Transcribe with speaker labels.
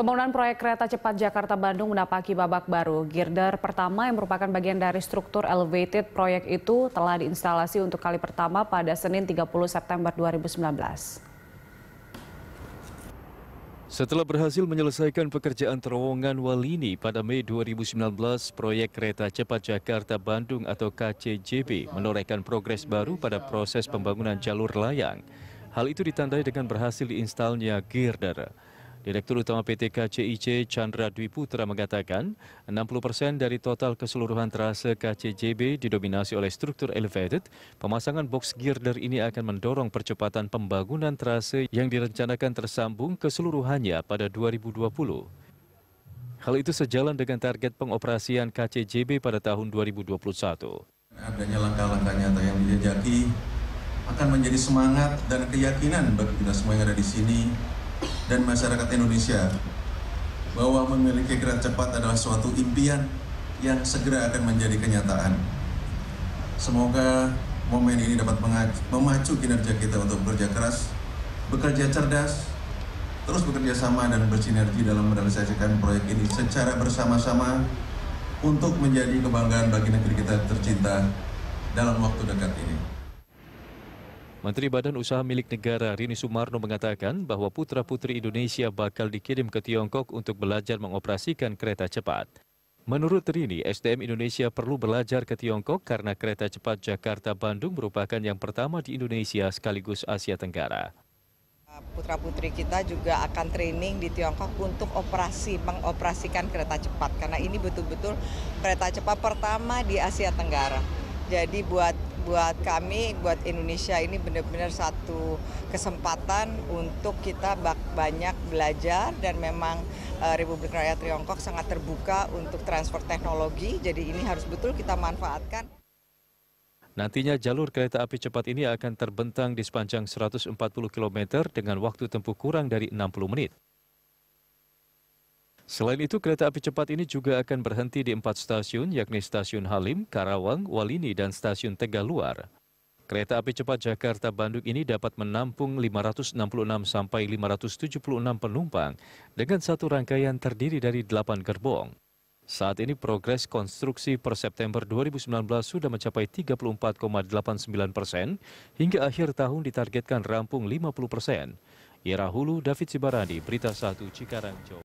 Speaker 1: Pembangunan proyek kereta cepat Jakarta-Bandung menapaki babak baru. Girder pertama yang merupakan bagian dari struktur elevated proyek itu telah diinstalasi untuk kali pertama pada Senin 30 September 2019.
Speaker 2: Setelah berhasil menyelesaikan pekerjaan terowongan Walini pada Mei 2019, proyek kereta cepat Jakarta-Bandung atau KCJB menorehkan progres baru pada proses pembangunan jalur layang. Hal itu ditandai dengan berhasil diinstalnya girder. Direktur Utama PT KCIC Chandra Dwi Putra mengatakan 60% dari total keseluruhan terase KCJB didominasi oleh struktur elevated. Pemasangan box girder ini akan mendorong percepatan pembangunan terase yang direncanakan tersambung keseluruhannya pada 2020. Hal itu sejalan dengan target pengoperasian KCJB pada tahun 2021.
Speaker 3: Adanya langkah-langkahnya yang dijajaki akan menjadi semangat dan keyakinan bagi kita semua yang ada di sini dan masyarakat Indonesia bahwa memiliki kereta cepat adalah suatu impian yang segera akan menjadi kenyataan. Semoga momen ini dapat memacu kinerja kita untuk bekerja keras, bekerja cerdas, terus bekerja sama dan bersinergi dalam merealisasikan proyek ini secara bersama-sama untuk menjadi kebanggaan bagi negeri kita tercinta dalam waktu dekat ini.
Speaker 2: Menteri Badan Usaha Milik Negara Rini Sumarno mengatakan bahwa putra-putri Indonesia bakal dikirim ke Tiongkok untuk belajar mengoperasikan kereta cepat. Menurut Rini, SDM Indonesia perlu belajar ke Tiongkok karena kereta cepat Jakarta-Bandung merupakan yang pertama di Indonesia sekaligus Asia Tenggara.
Speaker 1: Putra-putri kita juga akan training di Tiongkok untuk operasi, mengoperasikan kereta cepat. Karena ini betul-betul kereta cepat pertama di Asia Tenggara. Jadi buat buat kami, buat Indonesia ini benar-benar satu kesempatan untuk kita banyak belajar dan memang eh, Republik Rakyat Tiongkok sangat terbuka untuk transfer teknologi. Jadi ini harus betul kita manfaatkan.
Speaker 2: Nantinya jalur kereta api cepat ini akan terbentang di sepanjang 140 km dengan waktu tempuh kurang dari 60 menit. Selain itu, kereta api cepat ini juga akan berhenti di empat stasiun, yakni Stasiun Halim, Karawang, Walini, dan Stasiun Tegaluar. Kereta api cepat Jakarta-Bandung ini dapat menampung 566 sampai 576 penumpang dengan satu rangkaian terdiri dari delapan gerbong. Saat ini progres konstruksi per September 2019 sudah mencapai 34,89 persen, hingga akhir tahun ditargetkan rampung 50 persen. Ira Hulu, David Sibarani, Berita 1, Cikarang, Jawa.